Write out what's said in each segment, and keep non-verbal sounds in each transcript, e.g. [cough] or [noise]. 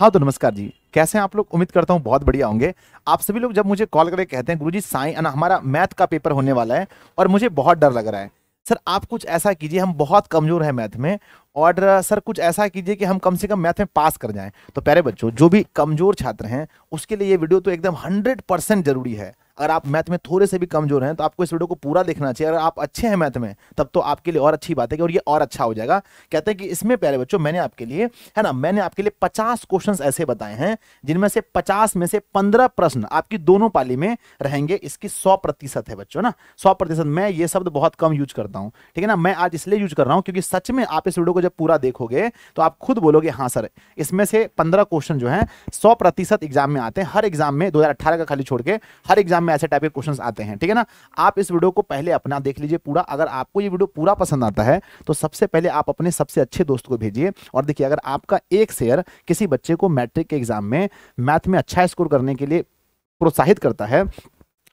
हाँ तो नमस्कार जी कैसे हैं आप लोग उम्मीद करता हूँ बहुत बढ़िया होंगे आप सभी लोग जब मुझे कॉल करके कहते हैं गुरुजी साइंस हमारा मैथ का पेपर होने वाला है और मुझे बहुत डर लग रहा है सर आप कुछ ऐसा कीजिए हम बहुत कमज़ोर हैं मैथ में और सर कुछ ऐसा कीजिए कि हम कम से कम मैथ में पास कर जाएं तो प्यारे बच्चों जो भी कमज़ोर छात्र हैं उसके लिए ये वीडियो तो एकदम हंड्रेड परसेंट ज़रूरी है अगर आप मैथ में थोड़े से भी कमजोर हैं तो आपको इस वीडियो को पूरा देखना चाहिए अगर आप अच्छे हैं मैथ में तब तो आपके लिए और अच्छी बात है कि और ये और अच्छा हो जाएगा कहते हैं कि इसमें प्यारे बच्चों मैंने आपके लिए है ना मैंने आपके लिए पचास क्वेश्चन ऐसे बताए हैं जिनमें से पचास में से पंद्रह प्रश्न आपकी दोनों पाली में रहेंगे इसकी सौ प्रतिशत है बच्चों ना सौ प्रतिशत मैं ये शब्द बहुत कम यूज करता हूँ ठीक है ना मैं आज इसलिए यूज कर रहा हूँ क्योंकि सच में आप इस वीडियो को जब पूरा देखोगे तो आप खुद बोलोगे हाँ सर इसमें से पंद्रह क्वेश्चन जो है सौ प्रतिशत एग्जाम में आते हैं हर एग्जाम में दो का खाली छोड़ के हर एग्जाम में ऐसे टाइप के क्वेश्चंस आते हैं ठीक है ना आप इस वीडियो को पहले अपना देख लीजिए पूरा अगर आपको ये वीडियो पूरा पसंद आता है तो सबसे पहले आप अपने सबसे अच्छे दोस्त को भेजिए और देखिए अगर आपका एक शेयर किसी बच्चे को मैट्रिक के एग्जाम में मैथ में अच्छा स्कोर करने के लिए प्रोत्साहित करता है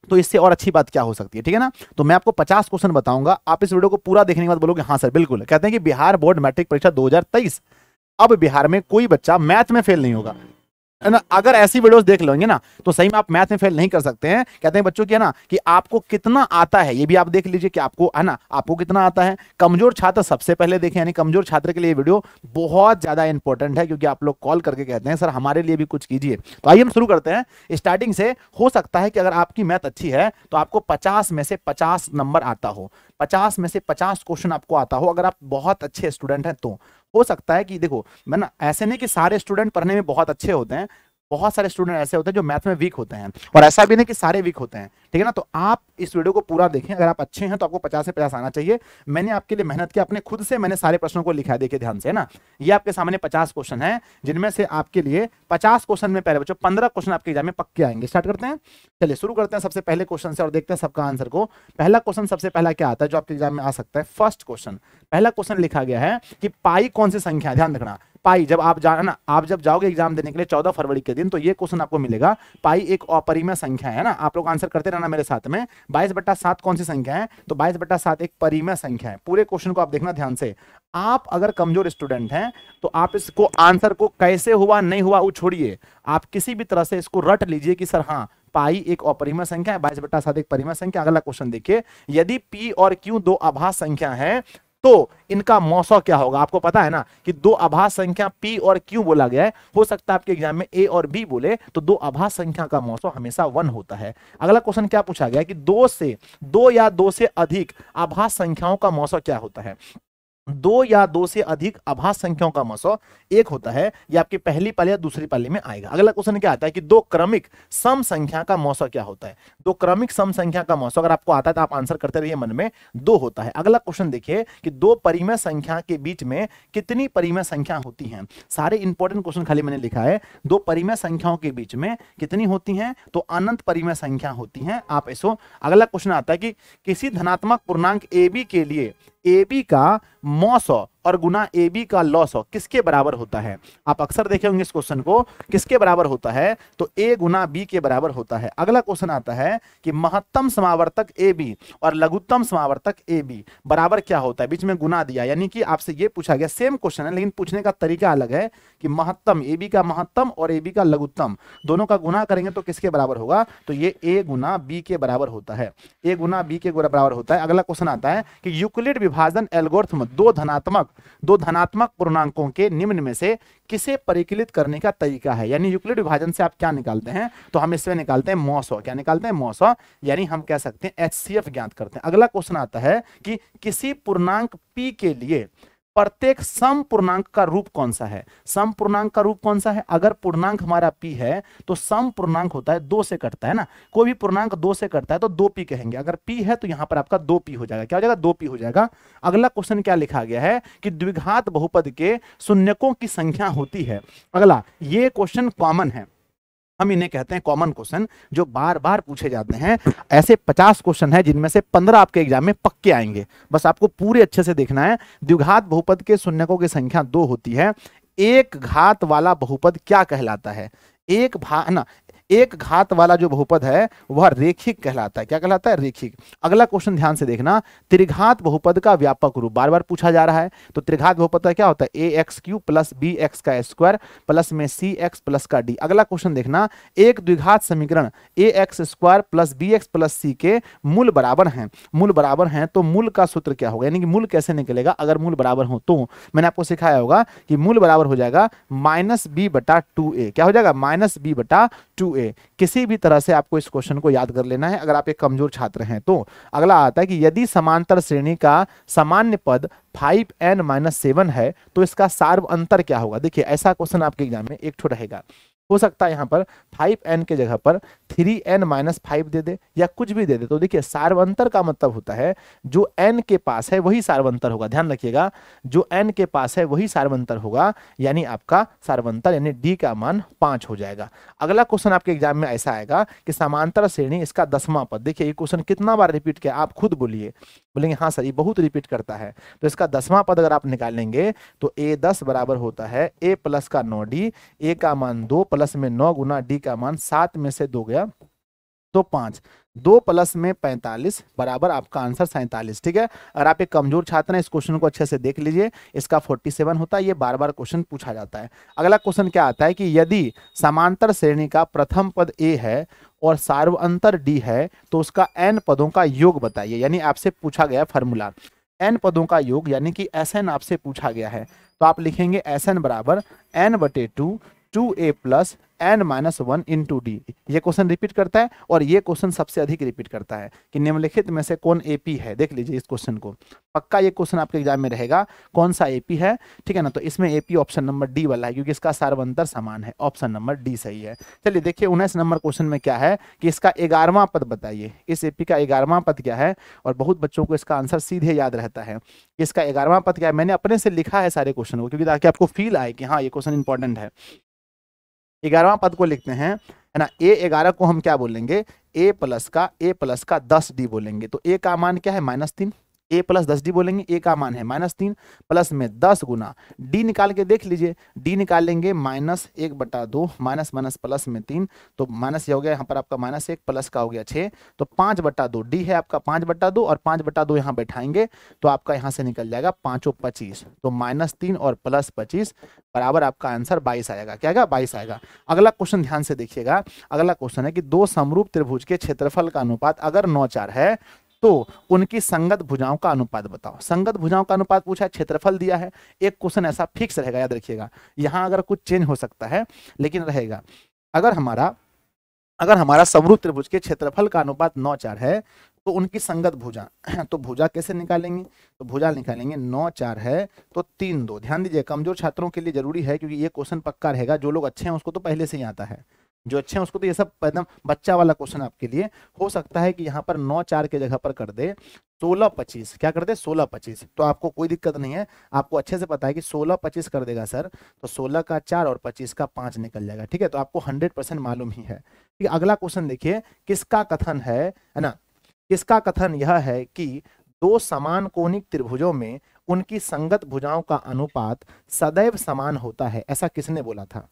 तो इससे और अच्छी बात क्या हो सकती है ठीक है ना तो मैं आपको 50 क्वेश्चन बताऊंगा आप इस वीडियो को पूरा देखने के बाद बोलोगे हाँ सर बिल्कुल कहते हैं कि बिहार बोर्ड मैट्रिक परीक्षा 2023 अब बिहार में कोई बच्चा मैथ में फेल नहीं होगा अगर ऐसी वीडियोस देख लेंगे ना तो सही में आप मैथ में फेल नहीं कर सकते हैं कहते हैं बच्चों की है ना कि आपको कितना आता है ये भी आप देख लीजिए कि आपको है ना आपको कितना आता है कमजोर छात्र सबसे पहले देखें यानी कमजोर छात्र के लिए वीडियो बहुत ज्यादा इंपॉर्टेंट है क्योंकि आप लोग कॉल करके कहते हैं सर हमारे लिए भी कुछ कीजिए तो आइए हम शुरू करते हैं स्टार्टिंग से हो सकता है कि अगर आपकी मैथ अच्छी है तो आपको पचास में से पचास नंबर आता हो पचास में से पचास क्वेश्चन आपको आता हो अगर आप बहुत अच्छे स्टूडेंट हैं तो हो सकता है कि देखो मैं ना ऐसे नहीं कि सारे स्टूडेंट पढ़ने में बहुत अच्छे होते हैं बहुत सारे स्टूडेंट ऐसे होते हैं जो मैथ में वीक होते हैं और ऐसा भी नहीं कि सारे वीक होते हैं ठीक है ना तो आप इस वीडियो को पूरा देखें अगर आप अच्छे हैं तो आपको पचास से पचास आना चाहिए मैंने आपके लिए मेहनत किया अपने खुद से मैंने सारे प्रश्नों को लिखा देखिए ध्यान से है ना ये आपके सामने पचास क्वेश्चन है जिनमें से आपके लिए पचास क्वेश्चन में पहले बच्चों पंद्रह क्वेश्चन आपके एग्जाम में पक्के आएंगे स्टार्ट करते हैं चलिए शुरू करते हैं सबसे पहले क्वेश्चन से और देखते हैं सबका आंसर को पहला क्वेश्चन सबसे पहला क्या आता है जो आपके एग्जाम में आ सकता है फर्स्ट क्वेश्चन पहला क्वेश्चन लिखा गया है कि पाई कौन सी संख्या ध्यान रखना पाई जब आप जाना आप जब जाओगे एग्जाम देने के लिए चौदह फरवरी के दिन तो ये क्वेश्चन आपको मिलेगा पाई एक अपरिमय संख्या है ना आप लोग आंसर करते रहना मेरे साथ में बाईस बट्टा सात कौन सी संख्या है तो बाईस बट्टा सात एक परिमय संख्या है पूरे क्वेश्चन को आप देखना ध्यान से आप अगर कमजोर स्टूडेंट हैं तो आप इसको आंसर को कैसे हुआ नहीं हुआ वो छोड़िए आप किसी भी तरह से इसको रट लीजिए कि सर हाँ पाई एक अपरिमय संख्या है बाईस बट्टा सात एक परिमय संख्या अगला क्वेश्चन देखिए यदि पी और क्यू दो आभास संख्या है तो इनका मौसम क्या होगा आपको पता है ना कि दो आभास संख्या पी और क्यू बोला गया है हो सकता है आपके एग्जाम में ए और बी बोले तो दो आभा संख्या का मौसम हमेशा वन होता है अगला क्वेश्चन क्या पूछा गया कि दो से दो या दो से अधिक आभा संख्याओं का मौसम क्या होता है दो या दो से अधिक आभास संख्याओं का मौसम एक होता है ये आपकी पहली पाली या दूसरी पाली में आएगा अगला क्वेश्चन क्या आता है कि दो क्रमिक सम संख्या का मौसम क्या होता है दो क्रमिक सम संख्या का मौसम अगर आपको आता है तो आप आंसर करते रहिए मन में दो होता है अगला क्वेश्चन देखिए कि दो परिमय संख्या के बीच में कितनी परिमय संख्या होती है सारे इंपॉर्टेंट क्वेश्चन खाली मैंने लिखा है दो परिमय संख्याओं के बीच में कितनी होती है तो अनंत परिमय संख्या होती है आप इसको अगला क्वेश्चन आता है कि किसी धनात्मक पूर्णांक ए बी के लिए ए बी का मौसम और गुना ए बी का लॉस हो किसके बराबर होता है आप अक्सर देखे होंगे इस क्वेश्चन को किसके बराबर होता है तो ए गुना बी के बराबर होता है अगला क्वेश्चन आता है कि महत्तम समावर्तक ए बी और लघुत्तम समावर्तक ए बी बराबर क्या होता है बीच में गुना दिया यानी कि आपसे ये पूछा गया सेम क्वेश्चन है लेकिन पूछने का तरीका अलग है कि महत्तम ए बी का महत्तम और ए बी का लघुत्तम दोनों का गुना करेंगे तो किसके बराबर होगा तो ये ए गुना बी के बराबर होता है ए गुना बी के बराबर होता है अगला क्वेश्चन आता है कि यूक्लिड विभाजन एल्गोर्थम दो धनात्मक दो धनात्मक पूर्णांकों के निम्न में से किसे परिकलित करने का तरीका है यानी यूक्लिड विभाजन से आप क्या निकालते हैं तो हम इसमें निकालते हैं मौसौ क्या निकालते हैं मौसौ यानी हम कह सकते हैं एच ज्ञात करते हैं अगला क्वेश्चन आता है कि किसी पूर्णांक पी के लिए प्रत्येक सम पूर्णांक का रूप कौन सा है सम पूर्णांक का रूप कौन सा है अगर पूर्णांक हमारा पी है तो सम पूर्णांक होता है दो से कटता है ना कोई भी पूर्णांक दो से कटता है तो दो पी कहेंगे अगर पी है तो यहां पर आपका दो पी हो जाएगा क्या हो जाएगा दो पी हो जाएगा अगला क्वेश्चन क्या लिखा गया है कि द्विघात बहुपद के शून्यकों की संख्या होती है अगला ये क्वेश्चन कॉमन है हम इन्हें कहते हैं कॉमन क्वेश्चन जो बार बार पूछे जाते हैं ऐसे पचास क्वेश्चन है जिनमें से पंद्रह आपके एग्जाम में पक्के आएंगे बस आपको पूरे अच्छे से देखना है द्विघात बहुपद के शून्यकों की संख्या दो होती है एक घात वाला बहुपद क्या कहलाता है एक भा ना एक घात वाला जो बहुपद है वह रेखिक कहलाता है क्या कहलाता है रेखिक अगला क्वेश्चन ध्यान से देखना त्रिघात बहुपद का व्यापक रूप बार बार पूछा जा रहा है तो त्रिघात बहुपद का क्या होता है A X cube plus B X का स्क्वायर प्लस में सी एक्स प्लस का डी अगला क्वेश्चन देखना एक द्विघात समीकरण A X square plus B X plus C के मूल बराबर है मूल बराबर है तो मूल का सूत्र क्या होगा यानी कि मूल कैसे निकलेगा अगर मूल बराबर हो तो मैंने आपको सिखाया होगा कि मूल बराबर हो जाएगा माइनस बी बटा टू ए क्या हो जाएगा माइनस बी बटा टू ए पे किसी भी तरह से आपको इस क्वेश्चन को याद कर लेना है अगर आप एक कमजोर छात्र हैं तो अगला आता है कि यदि समांतर श्रेणी का सामान्य पद फाइव एन माइनस सेवन है तो इसका सार्व अंतर क्या होगा देखिए ऐसा क्वेश्चन आपके एग्जाम में एक ठो रहेगा हो सकता है यहाँ पर फाइव एन के जगह पर थ्री एन माइनस फाइव दे दे या कुछ भी दे दे तो देखिए सार्वंतर का मतलब होता है जो एन के पास है वही सार्वंतर होगा ध्यान रखिएगा जो एन के पास है वही सार्वंतर होगा यानी आपका सार्वंतर यानी डी का मान पाँच हो जाएगा अगला क्वेश्चन आपके एग्जाम में ऐसा आएगा कि समांतर श्रेणी इसका दसवां पद देखिए ये क्वेश्चन कितना बार रिपीट किया आप खुद बोलिए बोलेंगे हाँ सर ये बहुत रिपीट करता है तो इसका दसवां पद अगर आप निकालेंगे तो ए दस बराबर होता है ए प्लस का नौ डी ए का मान दो प्लस प्लस में नौ गुना डी का मान सात में से दो गया तो पांच दो प्लस में पैंतालीस बराबर आपका आंसर सैंतालीस ठीक है अगर आप एक कमजोर छात्र हैं इस क्वेश्चन को अच्छे से देख लीजिए इसका फोर्टी सेवन होता है ये बार बार क्वेश्चन पूछा जाता है अगला क्वेश्चन क्या आता है कि यदि समांतर श्रेणी का प्रथम पद ए है और सार्व अंतर डी है तो उसका एन पदों का योग बताइए यानी आपसे पूछा गया फॉर्मूला एन पदों का योग यानी कि एस आपसे पूछा गया है तो आप लिखेंगे एस एन बराबर एन बटे two two A plus N minus one into D ये क्वेश्चन रिपीट करता है और ये क्वेश्चन सबसे अधिक रिपीट करता है कि निम्नलिखित में से कौन एपी है देख लीजिए इस क्वेश्चन को पक्का ये क्वेश्चन आपके एग्जाम में रहेगा कौन सा एपी है ठीक है ना तो इसमें एपी ऑप्शन नंबर डी वाला है क्योंकि इसका सार्वंतर समान है ऑप्शन नंबर डी सही है चलिए देखिए उन्नीस नंबर क्वेश्चन में क्या है कि इसका ग्यारहवां पद बताइए इस एपी का ग्यारहवां पद क्या है और बहुत बच्चों को इसका आंसर सीधे याद रहता है इसका ग्यारहवां पद क्या है मैंने अपने से लिखा है सारे क्वेश्चन को क्योंकि ताकि आपको फील आए कि हाँ ये क्वेश्चन इंपॉर्टेंट है ग्यारहवा पद को लिखते हैं है ना ए ग्यारह को हम क्या बोलेंगे ए प्लस का ए प्लस का दस डी बोलेंगे तो ए का मान क्या है माइनस तीन ए प्लस दस डी बोलेंगे ए का मान है माइनस तीन प्लस में दस गुना डी निकाल के देख लीजिए डी निकालेंगे माइनस एक बटा दो माइनस माइनस प्लस में तीन तो माइनस ये हो गया यहाँ पर आपका माइनस एक प्लस का हो गया छः तो पाँच बटा दो डी है आपका पाँच बटा दो और पाँच बटा दो यहाँ बैठाएंगे तो आपका यहाँ से निकल जाएगा पाँचों पच्चीस तो माइनस तीन और प्लस पच्चीस बराबर आपका आंसर बाईस आएगा क्या आएगा बाईस आएगा अगला क्वेश्चन ध्यान से देखिएगा अगला क्वेश्चन है कि दो समरूप त्रिभुज के क्षेत्रफल का अनुपात अगर नौ चार है तो उनकी संगत भुजाओं का अनुपात बताओ संगत भुजाओं का अनुपात पूछा है क्षेत्रफल दिया है एक क्वेश्चन ऐसा फिक्स रहेगा याद रखिएगा यहाँ अगर कुछ चेंज हो सकता है लेकिन रहेगा अगर हमारा अगर हमारा समरूप त्रिभुज के क्षेत्रफल का अनुपात नौ चार है तो उनकी संगत भुजा [clears throat] तो भुजा कैसे निकालेंगे तो भुजा निकालेंगे नौ चार है तो तीन दो ध्यान दीजिए कमजोर छात्रों के लिए जरूरी है क्योंकि ये क्वेश्चन पक्का रहेगा जो लोग अच्छे हैं उसको तो पहले से ही आता है जो अच्छे हैं उसको तो ये सब एकदम बच्चा वाला क्वेश्चन आपके लिए हो सकता है कि यहाँ पर नौ चार के जगह पर कर दे सोलह पच्चीस क्या कर दे सोलह पच्चीस तो आपको कोई दिक्कत नहीं है आपको अच्छे से पता है कि सोलह पच्चीस कर देगा सर तो सोलह का चार और पच्चीस का पाँच निकल जाएगा ठीक है तो आपको हंड्रेड परसेंट मालूम ही है ठीक है अगला क्वेश्चन देखिए किसका कथन है है ना किसका कथन यह है कि दो समान कोनिक त्रिभुजों में उनकी संगत भुजाओं का अनुपात सदैव समान होता है ऐसा किसने बोला था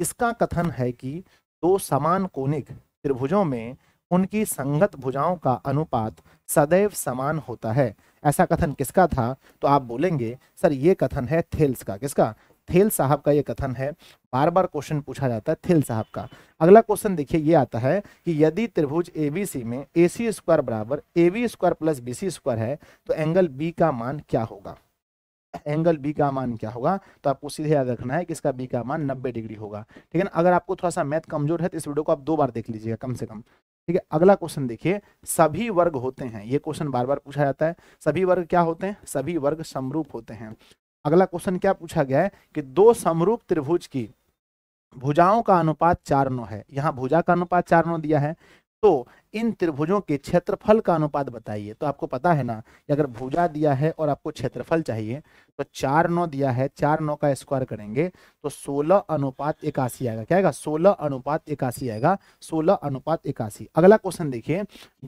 इसका कथन है कि दो समान कोनिक त्रिभुजों में उनकी संगत भुजाओं का अनुपात सदैव समान होता है ऐसा कथन किसका था तो आप बोलेंगे सर ये कथन है थेल्स का किसका थेल साहब का ये कथन है बार बार क्वेश्चन पूछा जाता है थेल साहब का अगला क्वेश्चन देखिए ये आता है कि यदि त्रिभुज ए बी सी में ए सी स्क्वायर बराबर A B square plus B C square है तो एंगल बी का मान क्या होगा एंगल बी का मान क्या होगा तो आपको सीधे याद रखना है कि इसका बी का मान नब्बे डिग्री होगा ठीक है ना अगर आपको थोड़ा सा मैथ कमजोर है तो इस वीडियो को आप दो बार देख लीजिएगा कम से कम ठीक है अगला क्वेश्चन देखिए सभी वर्ग होते हैं ये क्वेश्चन बार बार पूछा जाता है सभी वर्ग क्या होते हैं सभी वर्ग समरूप होते हैं अगला क्वेश्चन क्या पूछा गया है कि दो समरूप त्रिभुज की भुजाओं का अनुपात चार नौ है यहाँ भुजा का अनुपात चार नौ दिया है तो इन त्रिभुजों के क्षेत्रफल का अनुपात बताइए तो आपको पता है ना कि अगर भुजा दिया है और आपको क्षेत्रफल चाहिए तो चार नौ दिया है चार नौ का स्क्वायर करेंगे तो सोलह अनुपात इक्यासी आएगा क्या आएगा सोलह अनुपात इक्यासी आएगा सोलह अनुपात इक्यासी अगला क्वेश्चन देखिए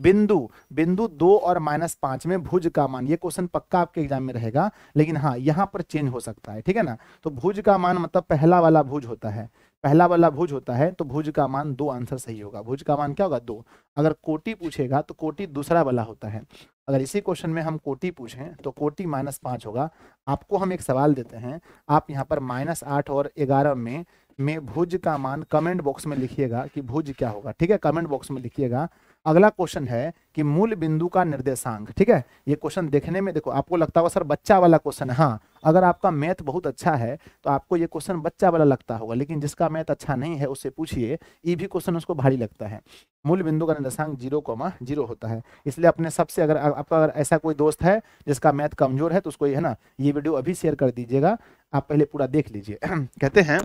बिंदु बिंदु दो और माइनस पांच में भुज का मान ये क्वेश्चन पक्का आपके एग्जाम में रहेगा लेकिन हाँ यहाँ पर चेंज हो सकता है ठीक है ना तो भुज का मान मतलब पहला वाला भुज होता है पहला वाला भुज होता है तो भुज का मान दो आंसर सही होगा भुज का मान क्या होगा दो अगर कोटि पूछेगा तो कोटि दूसरा वाला होता है अगर इसी क्वेश्चन में हम कोटि पूछें तो कोटि माइनस पाँच होगा आपको हम एक सवाल देते हैं आप यहाँ पर माइनस आठ और ग्यारह में में भुज का मान कमेंट बॉक्स में लिखिएगा कि भुज क्या होगा ठीक है कमेंट बॉक्स में लिखिएगा अगला क्वेश्चन है कि मूल बिंदु का निर्देशांक ठीक है ये क्वेश्चन देखने में देखो आपको लगता होगा सर बच्चा वाला क्वेश्चन हाँ अगर आपका मैथ बहुत अच्छा है तो आपको ये क्वेश्चन बच्चा वाला लगता होगा लेकिन जिसका मैथ अच्छा नहीं है उससे पूछिए ये भी क्वेश्चन उसको भारी लगता है मूल बिंदु का निर्देशांक जीरो कोमा जीरो होता है इसलिए अपने सबसे अगर आपका अगर ऐसा कोई दोस्त है जिसका मैथ कमजोर है तो उसको है ना ये वीडियो अभी शेयर कर दीजिएगा आप पहले पूरा देख लीजिए [clears throat] कहते हैं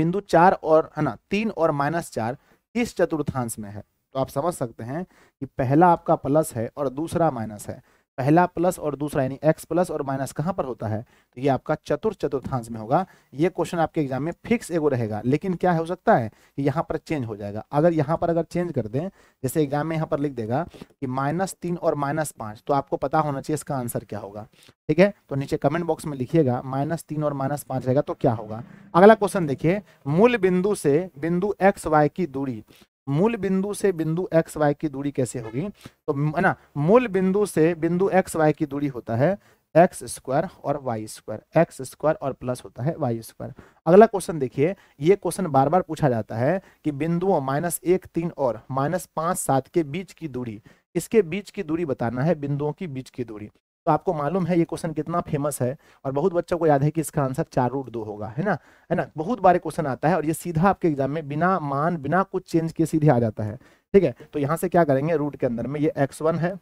बिंदु चार और है ना तीन और माइनस चार किस चतुर्थांश में है आप समझ सकते हैं कि पहला आपका प्लस है और दूसरा माइनस है पहला प्लस और दूसरा यानी एक्स प्लस और माइनस कहाँ पर होता है तो ये आपका चतुर चतुर्थांश में होगा ये क्वेश्चन आपके एग्जाम में फिक्स एगो रहेगा लेकिन क्या हो सकता है कि यहाँ पर चेंज हो जाएगा अगर यहाँ पर अगर चेंज कर दें जैसे एग्जाम में यहाँ पर लिख देगा कि माइनस तीन और माइनस पाँच तो आपको पता होना चाहिए इसका आंसर क्या होगा ठीक है तो नीचे कमेंट बॉक्स में लिखिएगा माइनस तीन और माइनस पाँच रहेगा तो क्या होगा अगला क्वेश्चन देखिए मूल बिंदु से बिंदु एक्स वाई की दूरी मूल बिंदु से बिंदु एक्स वाई की दूरी कैसे होगी तो है ना मूल बिंदु से बिंदु एक्स वाई की दूरी होता है एक्स स्क्वायर और वाई स्क्वायर एक्स स्क्वायर और प्लस होता है वाई स्क्वायर अगला क्वेश्चन देखिए ये क्वेश्चन बार बार पूछा जाता है कि बिंदुओं माइनस एक तीन और माइनस पांच सात के बीच की दूरी इसके बीच की दूरी बताना है बिंदुओं की बीच की दूरी तो आपको मालूम है ये क्वेश्चन कितना फेमस है और बहुत बच्चों को याद है कि इसका आंसर चार रूट दो होगा है ना है ना बहुत बार क्वेश्चन आता है और ये सीधा आपके एग्जाम में बिना मान बिना कुछ चेंज के सीधे आ जाता है ठीक है तो यहाँ से क्या करेंगे रूट के अंदर में ये एक्स है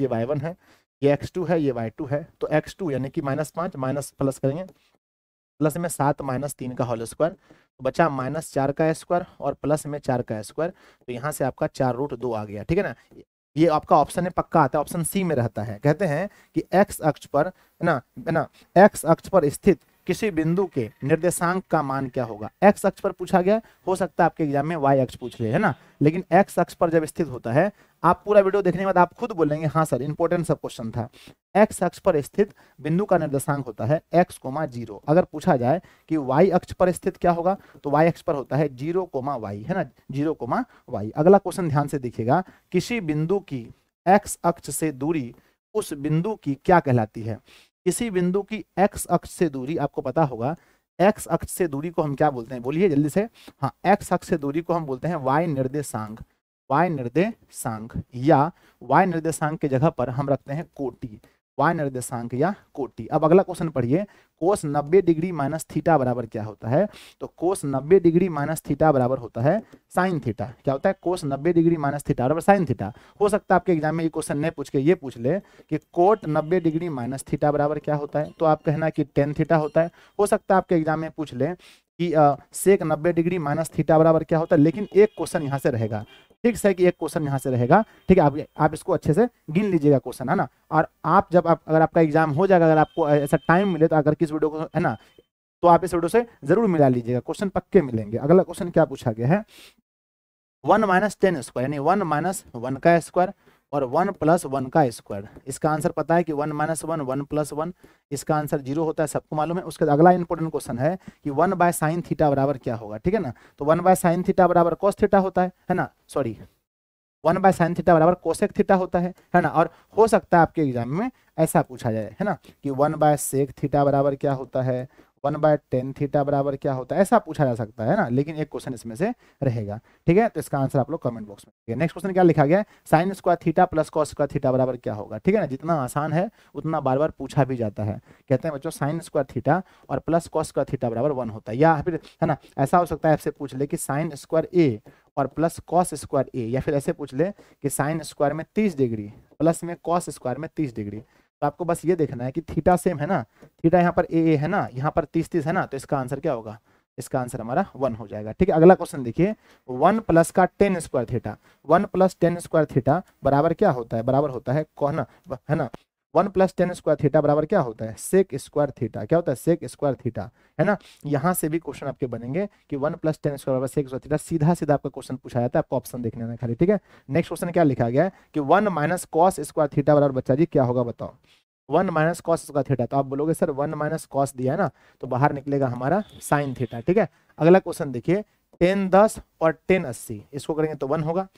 ये वाई है ये एक्स है ये वाई है तो एक्स यानी कि माइनस माइनस प्लस करेंगे प्लस में सात माइनस तीन का होल स्क्वायर तो बचा माइनस चार का स्क्वायर और प्लस में चार का स्क्वायर तो यहाँ से आपका चार रूट दो आ गया ठीक है ना ये आपका ऑप्शन है पक्का आता है ऑप्शन सी में रहता है कहते हैं कि एक्स अक्ष पर है ना है ना एक्स अक्ष पर स्थित किसी बिंदु के निर्देशांक का मान क्या होगा एक्स अक्ष पर पूछा गया हो सकता है आपके एग्जाम में वाई अक्ष पूछ ले है ना लेकिन एक्स अक्ष पर जब स्थित होता है आप पूरा वीडियो देखने के बाद आप खुद बोलेंगे हाँ सर इंपोर्टेंट सब क्वेश्चन था एक्स अक्ष पर स्थित बिंदु का निर्देशांक होता है एक्स कोमा जीरो अगर पूछा जाए कि वाई अक्ष पर स्थित क्या होगा तो वाई अक्ष पर होता है जीरो कोमा वाई है ना जीरो कोमा वाई अगला क्वेश्चन ध्यान से देखिएगा किसी बिंदु की एक्स अक्ष से दूरी उस बिंदु की क्या कहलाती है किसी बिंदु की एक्स अक्ष से दूरी आपको पता होगा एक्स अक्ष से दूरी को हम क्या बोलते हैं बोलिए जल्दी से हाँ एक्स अक्ष से दूरी को हम बोलते हैं वाई निर्देशांक वाई निर्देशांक या वाई निर्देशांक की जगह पर हम रखते हैं कोटी y निर्देशांक या कोटि अब अगला क्वेश्चन पढ़िए कोस 90 डिग्री माइनस थीटा बराबर क्या होता है तो कोस 90 डिग्री माइनस थीटा बराबर होता है साइन थीटा क्या होता है कोस 90 डिग्री माइनस थीटा बराबर साइन थीटा हो सकता है आपके एग्जाम में ये क्वेश्चन नहीं पूछ के ये पूछ ले कि कोट 90 डिग्री माइनस थीटा बराबर क्या होता है तो आप कहना कि टेन थीटा होता है हो सकता है आपके एग्जाम में पूछ ले कि सेक नब्बे डिग्री माइनस थीटा बराबर क्या होता है लेकिन एक क्वेश्चन यहाँ से रहेगा ठीक है कि एक क्वेश्चन यहाँ से रहेगा ठीक है आप आप इसको अच्छे से गिन लीजिएगा क्वेश्चन है ना और आप जब आप अगर आपका एग्जाम हो जाएगा अगर आपको ऐसा टाइम मिले तो अगर किस वीडियो को है ना तो आप इस वीडियो से जरूर मिला लीजिएगा क्वेश्चन पक्के मिलेंगे अगला क्वेश्चन क्या पूछा गया है वन माइनस टेन स्क्वायर यानी वन माइनस वन का स्क्वायर और वन प्लस वन का स्क्वायर इसका आंसर पता है कि one minus one one plus one इसका आंसर जीरो होता है सबको मालूम है उसके अगला इंपॉर्टेंट क्वेश्चन है कि वन बाय साइन थीटा बराबर क्या होगा ठीक है ना तो वन बाय साइन थीटा बराबर कॉस थीटा होता है है ना sorry one by sine theta बराबर कोसेक थीटा होता है है ना और हो सकता है आपके एग्जाम में ऐसा पूछा जाए है ना कि वन बाय सेक थीटा बराबर क्या होता है वन बाय टेन थीटा बराबर क्या होता है ऐसा पूछा जा सकता है ना लेकिन एक क्वेश्चन इसमें से रहेगा ठीक है तो इसका आंसर आप लोग कमेंट बॉक्स में नेक्स्ट क्वेश्चन क्या लिखा गया है sine square theta plus cos square theta बराबर क्या होगा ठीक है ना जितना आसान है उतना बार बार पूछा भी जाता है कहते हैं बच्चों साइन स्क्वायर थीटा और प्लस कॉस स्क्वायर थीटा बराबर वन होता है या फिर है ना ऐसा हो सकता है आपसे पूछ ले कि साइन स्क्वायर ए और प्लस कॉस स्क्वायर ए या फिर ऐसे पूछ ले कि साइन स्क्वायर में तीस डिग्री प्लस में कॉस स्क्वायर में तीस डिग्री तो आपको बस ये देखना है कि थीटा सेम है ना थीटा यहाँ पर ए ए है ना यहाँ पर तीस तीस है ना तो इसका आंसर क्या होगा इसका आंसर हमारा वन हो जाएगा ठीक है अगला क्वेश्चन देखिए वन प्लस का tan square theta one plus tan square theta बराबर क्या होता है बराबर होता है कौन है ना one plus tan square theta बराबर क्या होता है सेक स्क्वायर थीटा क्या होता है सेक स्क्वायर थीटा है ना यहाँ से भी क्वेश्चन आपके बनेंगे कि वन प्लस टेन स्क्वायर बराबर सेक स्क्वायर थीटा सीधा सीधा आपका क्वेश्चन पूछा जाता है आपको ऑप्शन देखने में खाली ठीक है नेक्स्ट क्वेश्चन क्या लिखा गया है कि one minus cos square theta बराबर बच्चा जी क्या होगा बताओ one minus cos square theta तो आप बोलोगे सर वन माइनस कॉस दिया है ना तो बाहर निकलेगा हमारा साइन थीटा ठीक है अगला क्वेश्चन देखिए टेन दस और टेन अस्सी इसको करेंगे तो वन होगा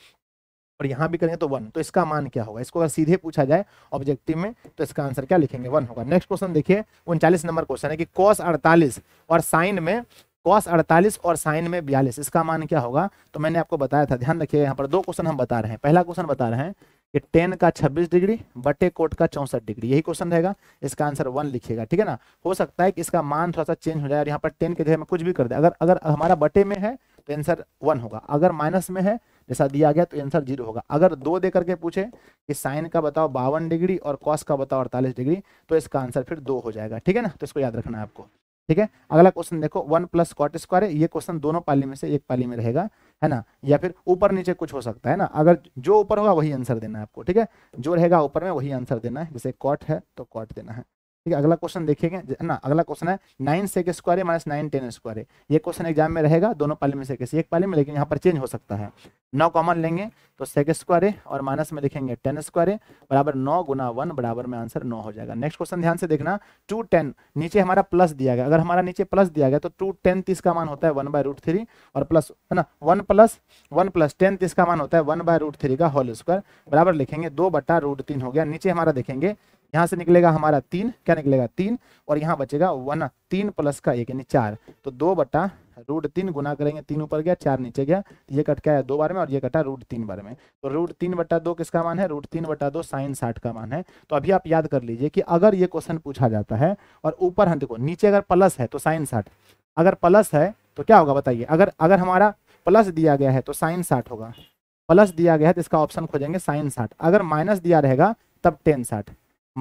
और यहाँ भी करेंगे तो वन तो इसका मान क्या होगा इसको अगर सीधे पूछा जाए ऑब्जेक्टिव में तो इसका आंसर क्या लिखेंगे वन होगा नेक्स्ट क्वेश्चन देखिए उनचालीस नंबर क्वेश्चन है कि कॉस अड़तालीस और साइन में कॉस अड़तालीस और साइन में बयालीस इसका मान क्या होगा तो मैंने आपको बताया था ध्यान रखिए यहाँ पर दो क्वेश्चन हम बता रहे हैं पहला क्वेश्चन बता रहे हैं कि टेन का छब्बीस डिग्री बटे कोट का चौंसठ डिग्री यही क्वेश्चन रहेगा इसका आंसर वन लिखिएगा ठीक है ना हो सकता है कि इसका मान थोड़ा सा चेंज हो जाए और यहाँ पर टेन के जगह में कुछ भी कर दे अगर अगर हमारा बटे में है तो आंसर वन होगा अगर माइनस में है जैसा दिया गया तो आंसर जीरो होगा अगर दो दे करके पूछे कि साइन का बताओ बावन डिग्री और कॉस का बताओ अड़तालीस डिग्री तो इसका आंसर फिर दो हो जाएगा ठीक है ना तो इसको याद रखना है आपको ठीक है अगला क्वेश्चन देखो वन प्लस कॉट स्क्वायर है ये क्वेश्चन दोनों पाली में से एक पाली में रहेगा है ना या फिर ऊपर नीचे कुछ हो सकता है ना अगर जो ऊपर होगा वही आंसर देना है आपको ठीक है जो रहेगा ऊपर में वही आंसर देना है जैसे कॉट है तो कॉट देना है ठीक है अगला क्वेश्चन देखेंगे ना अगला क्वेश्चन है nine sec square minus nine tan square ये क्वेश्चन एग्जाम में रहेगा दोनों पाली में से एक पाली में लेकिन यहाँ पर चेंज हो सकता है नौ कॉमन लेंगे तो सेक स्क्वायर और माइनस में लिखेंगे टेन स्क्वायर बराबर नौ गुना वन बराबर में आंसर नौ हो जाएगा नेक्स्ट क्वेश्चन ध्यान से देखना टू टेन नीचे हमारा प्लस दिया गया अगर हमारा नीचे प्लस दिया गया तो टू टेन तीस का मान होता है वन बाय रूट थ्री और प्लस है ना one plus one plus tan तीस का मान होता है वन बाय रूट थ्री का होल स्क्वायर बराबर लिखेंगे दो बट्टा रूट तीन हो गया नीचे हमारा देखेंगे यहाँ से निकलेगा हमारा तीन क्या निकलेगा तीन और यहाँ बचेगा वन तीन प्लस का एक यानी चार तो दो बटा रूट तीन गुना करेंगे तीन ऊपर गया चार नीचे गया ये कट क्या है दो बार में और ये कटा रूट तीन बार में तो रूट तीन बट्टा दो किसका मान है रूट तीन बटा दो साइन साठ का मान है तो अभी आप याद कर लीजिए कि अगर ये क्वेश्चन पूछा जाता है और ऊपर हम देखो नीचे अगर प्लस है तो साइन साठ अगर प्लस है तो क्या होगा बताइए अगर अगर हमारा प्लस दिया गया है तो साइन साठ होगा प्लस दिया गया है तो इसका ऑप्शन खोजेंगे साइन साठ अगर माइनस दिया रहेगा तब टेन साठ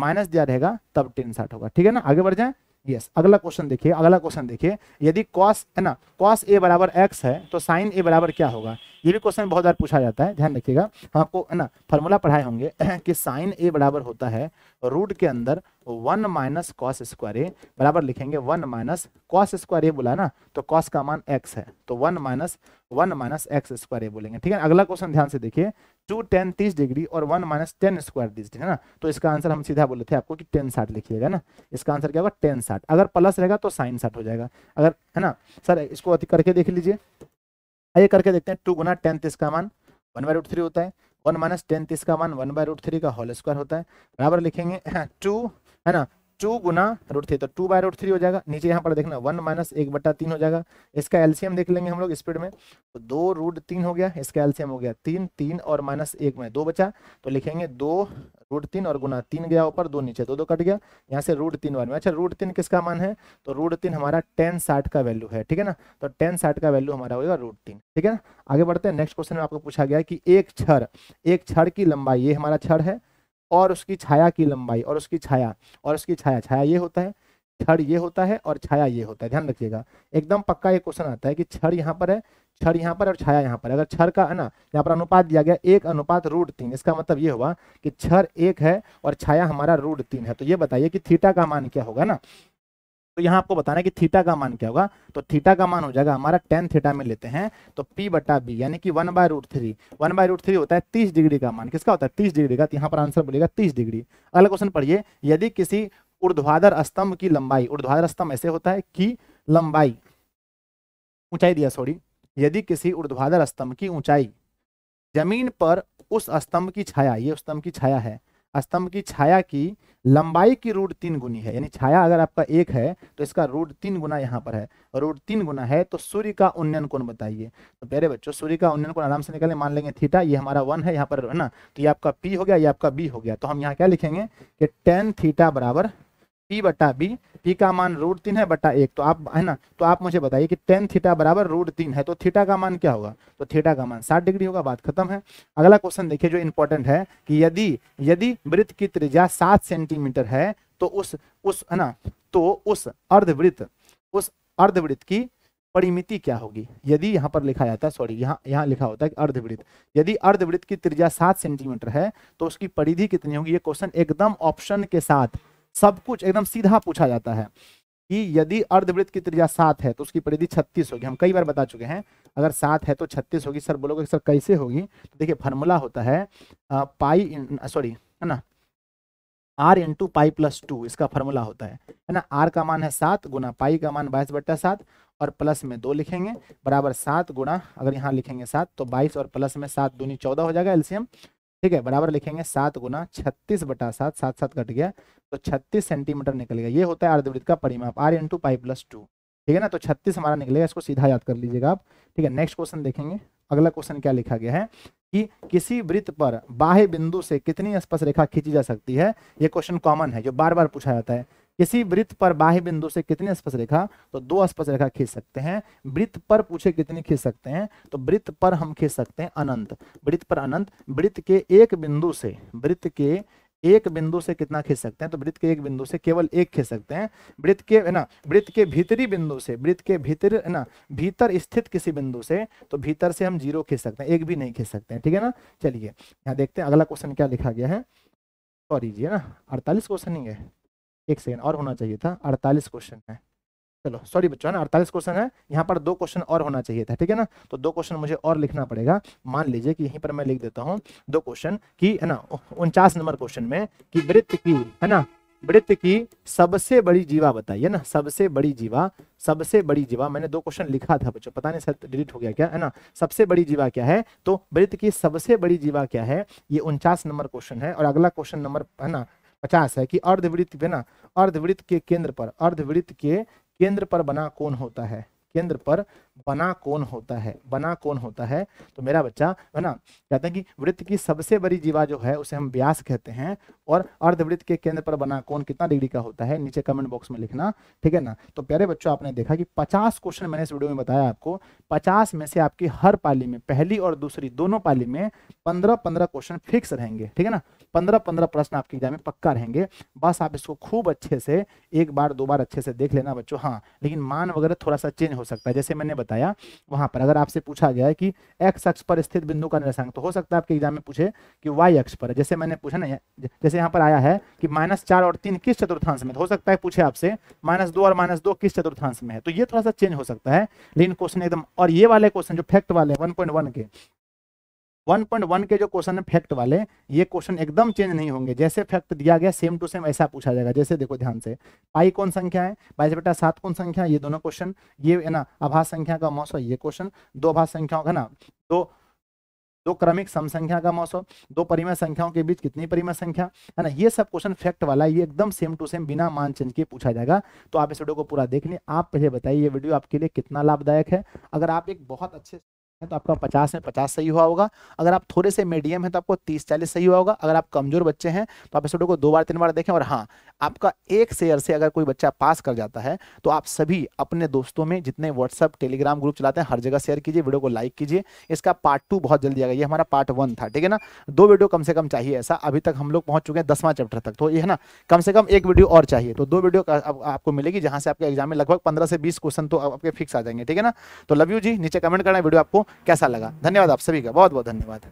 माइनस दिया रहेगा तब टेन साठ होगा ठीक है ना आगे बढ़ जाए यस अगला क्वेश्चन देखिए अगला क्वेश्चन देखिए यदि कॉस है ना कॉस ए बराबर एक्स है तो साइन ए बराबर क्या होगा ये भी क्वेश्चन बहुत बार पूछा जाता है ध्यान हम्म। रखिएगा हम आपको है ना फॉर्मूला पढ़ाए होंगे [clears throat] कि साइन ए बराबर होता है रूट के अंदर one minus cos square A बराबर लिखेंगे one minus cos square A बोला ना तो कॉस का मान एक्स है तो one minus one minus X square A बोलेंगे ठीक है अगला क्वेश्चन ध्यान से देखिए टू टेन तीस डिग्री और वन माइनस टेन स्क्वायर तीस है ना तो इसका आंसर हम सीधा बोले थे आपको कि टेन साठ लिखिएगा ना इसका आंसर क्या होगा टेन साठ अगर प्लस रहेगा तो साइन साठ हो जाएगा अगर है ना सर इसको अति करके देख लीजिए आइए करके देखते हैं टू गुना टेंथ इसका मान वन बाय रूट थ्री होता है वन माइनस टेंथ इसका मान वन बाय रूट थ्री का होल स्क्वायर होता है बराबर लिखेंगे टू [laughs] है ना टू गुना रूट थ्री तो टू बाय रूट थ्री हो जाएगा नीचे यहाँ पर देखना वन माइनस एक बट्टा तीन हो जाएगा इसका एलसीएम देख लेंगे हम लोग स्पीड में तो दो रूट तीन हो गया इसका एलसीएम हो गया तीन तीन और माइनस एक में दो बचा तो लिखेंगे दो रूट तीन और गुना तीन गया ऊपर दो नीचे दो दो कट गया यहाँ से रूट तीन वन में अच्छा रूट तीन किसका मान है तो रूट तीन हमारा टेन साठ का वैल्यू है ठीक है ना तो टेन साठ का वैल्यू हमारा होगा रूट तीन ठीक है ना आगे बढ़ते हैं नेक्स्ट क्वेश्चन में आपको पूछा गया कि एक छड़ एक छड़ की लंबाई ये हमारा छड़ है और उसकी छाया की लंबाई और उसकी छाया और उसकी छाया छाया ये होता है छड़ ये होता है और छाया ये होता है ध्यान रखिएगा एकदम पक्का ये क्वेश्चन आता है कि छड़ यहाँ पर है छड़ यहाँ पर और छाया यहाँ पर अगर छर का है ना यहाँ पर अनुपात दिया गया एक अनुपात रूट तीन इसका मतलब ये हुआ कि छर एक है और छाया हमारा रूट तीन है तो ये बताइए कि थीटा का मान क्या होगा ना तो यहाँ आपको बताना है कि थीटा का मान क्या होगा तो थीटा का मान हो जाएगा हमारा टेन थीटा में लेते हैं तो पी बटा बी यानी कि one by root three one by root three होता है तीस डिग्री का मान किसका होता है तीस डिग्री का तो यहाँ पर आंसर बोलेगा तीस डिग्री अगला क्वेश्चन पढ़िए यदि किसी उर्ध्वाधर स्तंभ की लंबाई उर्ध्वाधर स्तंभ ऐसे होता है कि लंबाई ऊंचाई दिया सॉरी यदि किसी उर्ध्वाधर स्तंभ की ऊंचाई जमीन पर उस स्तंभ की छाया ये स्तंभ की छाया है स्तंभ की छाया की लंबाई की रूट तीन गुनी है यानी छाया अगर आपका एक है तो इसका रूट तीन गुना यहाँ पर है रूट तीन गुना है तो सूर्य का उन्नयन कोण बताइए तो प्यारे बच्चों सूर्य का उन्नयन कोण आराम से निकाले मान लेंगे थीटा ये हमारा वन है यहाँ पर है ना तो ये आपका पी हो गया ये आपका बी हो गया तो हम यहाँ क्या लिखेंगे कि टेन थीटा बराबर पी बटा बी पी का मान रूट तीन है बटा एक तो आप है ना तो आप मुझे बताइए कि टेन थीटा बराबर रूट तीन है तो थीटा का मान क्या होगा तो थीटा का मान साठ डिग्री होगा बात खत्म है अगला क्वेश्चन देखिए जो इंपॉर्टेंट है कि यदि यदि वृत्त की त्रिज्या सात सेंटीमीटर है तो उस उस है ना तो उस अर्धवृत्त उस अर्धवृत्त की परिमिति क्या होगी यदि यहाँ पर लिखा जाता है सॉरी यहाँ यहाँ लिखा होता है कि अर्धवृत्त यदि अर्धवृत्त की त्रिज्या सात सेंटीमीटर है तो उसकी परिधि कितनी होगी ये क्वेश्चन एकदम ऑप्शन के साथ सब कुछ एकदम सीधा पूछा जाता है कि यदि अर्धवृत्त की त्रिज्या सात है तो उसकी परिधि छत्तीस होगी हम कई बार बता चुके हैं अगर सात है तो छत्तीस होगी सर बोलोगे सर कैसे होगी तो देखिए फार्मूला होता है आ, पाई सॉरी है ना r into pi plus two इसका फार्मूला होता है है ना आर का मान है सात गुना पाई का मान बाईस बट्टा सात और प्लस में दो लिखेंगे बराबर सात गुना अगर यहाँ लिखेंगे सात तो बाईस और प्लस में सात दूनी चौदह हो जाएगा एल्सियम ठीक है बराबर लिखेंगे सात गुना छत्तीस बटा सात सात सात कट गया तो छत्तीस सेंटीमीटर निकल गया ये होता है अर्धवृत्त का परिमाप r into pi plus two ठीक है ना तो छत्तीस हमारा निकलेगा इसको सीधा याद कर लीजिएगा आप ठीक है नेक्स्ट क्वेश्चन देखेंगे अगला क्वेश्चन क्या लिखा गया है कि किसी वृत्त पर बाह्य बिंदु से कितनी स्पर्श रेखा खींची जा सकती है ये क्वेश्चन कॉमन है जो बार बार पूछा जाता है किसी वृत्त पर बाह्य बिंदु से कितनी स्पर्श रेखा तो दो स्पर्श रेखा खींच सकते हैं वृत्त पर पूछे कितनी खींच सकते हैं तो वृत्त पर हम खींच सकते हैं अनंत वृत्त पर अनंत वृत्त के एक बिंदु से वृत्त के एक बिंदु से कितना खींच सकते हैं तो वृत्त के एक बिंदु से केवल एक खींच सकते हैं वृत्त के है ना वृत्त के भीतरी बिंदु से वृत्त के भीतर है ना भीतर स्थित किसी बिंदु से तो भीतर से हम जीरो खींच सकते हैं एक भी नहीं खींच सकते हैं ठीक है ना चलिए यहाँ देखते हैं अगला क्वेश्चन क्या लिखा गया है सॉरी जी है ना अड़तालीस क्वेश्चन ही है एक सेकेंड और होना चाहिए था अड़तालीस क्वेश्चन है चलो सॉरी बच्चों ना अड़तालीस क्वेश्चन है यहाँ पर दो क्वेश्चन और होना चाहिए था ठीक है ना तो दो क्वेश्चन मुझे और लिखना पड़ेगा मान लीजिए कि यहीं पर मैं लिख देता हूँ दो क्वेश्चन की है ना उनचास नंबर क्वेश्चन में कि वृत्त की है ना वृत्त की सबसे बड़ी जीवा बताइए ना सबसे बड़ी जीवा सबसे बड़ी जीवा मैंने दो क्वेश्चन लिखा था बच्चों पता नहीं सर डिलीट हो गया क्या है ना सबसे बड़ी जीवा क्या है तो वृत्त की सबसे बड़ी जीवा क्या है ये उनचास नंबर क्वेश्चन है और अगला क्वेश्चन नंबर है ना पचास है कि अर्धवृत्त बिना अर्धवृत्त के केंद्र पर अर्धवृत्त के केंद्र पर बना कौन होता है केंद्र पर बना कौन होता है बना कौन होता है तो मेरा बच्चा है ना कहते हैं कि वृत्त की सबसे बड़ी जीवा जो है उसे हम व्यास कहते हैं और अर्धवृत्त के केंद्र पर बना कौन कितना डिग्री का होता है नीचे कमेंट बॉक्स में लिखना ठीक है ना तो प्यारे बच्चों आपने देखा कि पचास क्वेश्चन मैंने इस वीडियो में बताया आपको पचास में से आपकी हर पाली में पहली और दूसरी दोनों पाली में पंद्रह पंद्रह क्वेश्चन फिक्स रहेंगे ठीक है ना पंद्रह पंद्रह प्रश्न आपके एग्जाम में पक्का रहेंगे बस आप इसको खूब अच्छे से एक बार दो बार अच्छे से देख लेना बच्चों हाँ लेकिन मान वगैरह थोड़ा सा चेंज हो सकता है जैसे मैंने बताया वहां पर अगर आपसे पूछा गया है कि एक्स अक्ष पर स्थित बिंदु का निर्देशांक तो हो सकता है आपके एग्जाम में पूछे कि वाई अक्ष पर जैसे मैंने पूछा ना जैसे यहाँ पर आया है कि माइनस और तीन किस चतुर्थांश में तो हो सकता है पूछे आपसे माइनस और माइनस किस चतुर्थांश में है तो ये थोड़ा सा चेंज हो सकता है लेकिन क्वेश्चन एकदम और ये वाले क्वेश्चन जो फैक्ट वाले वन के 1.1 के जो क्वेश्चन है फैक्ट वाले ये क्वेश्चन एकदम चेंज नहीं होंगे जैसे फैक्ट दिया गया सेम टू सेम ऐसा पूछा जाएगा जैसे देखो ध्यान से पाई कौन संख्या है बाईस बेटा सात कौन संख्या है ये दोनों क्वेश्चन ये है ना आभास संख्या का मौसम ये क्वेश्चन दो आभास संख्याओं का ना दो दो क्रमिक सम संख्या का मौसम दो परिमय संख्याओं के बीच कितनी परिमय संख्या है ना ये सब क्वेश्चन फैक्ट वाला ये एकदम सेम टू सेम बिना मान चेंज के पूछा जाएगा तो आप इस वीडियो को पूरा देख लें आप पहले बताइए ये वीडियो आपके लिए कितना लाभदायक है अगर आप एक बहुत अच्छे है तो आपका पचास है पचास सही हुआ होगा अगर आप थोड़े से मीडियम है तो आपको तीस चालीस सही हुआ होगा अगर आप कमजोर बच्चे हैं तो आप इस वीडियो को दो बार तीन बार देखें और हाँ आपका एक शेयर से अगर कोई बच्चा पास कर जाता है तो आप सभी अपने दोस्तों में जितने व्हाट्सअप टेलीग्राम ग्रुप चलाते हैं हर जगह शेयर कीजिए वीडियो को लाइक कीजिए इसका पार्ट टू बहुत जल्दी आएगा ये हमारा पार्ट वन था ठीक है ना दो वीडियो कम से कम चाहिए ऐसा अभी तक हम लोग पहुंच चुके हैं दसवां चैप्टर तक तो ये है ना कम से कम एक वीडियो और चाहिए तो दो वीडियो आपको मिलेगी जहाँ से आपके एग्जाम में लगभग पंद्रह से बीस क्वेश्चन तो आपके फिक्स आ जाएंगे ठीक है ना तो लव यू जी नीचे कमेंट करना वीडियो आपको कैसा लगा धन्यवाद आप सभी का बहुत बहुत धन्यवाद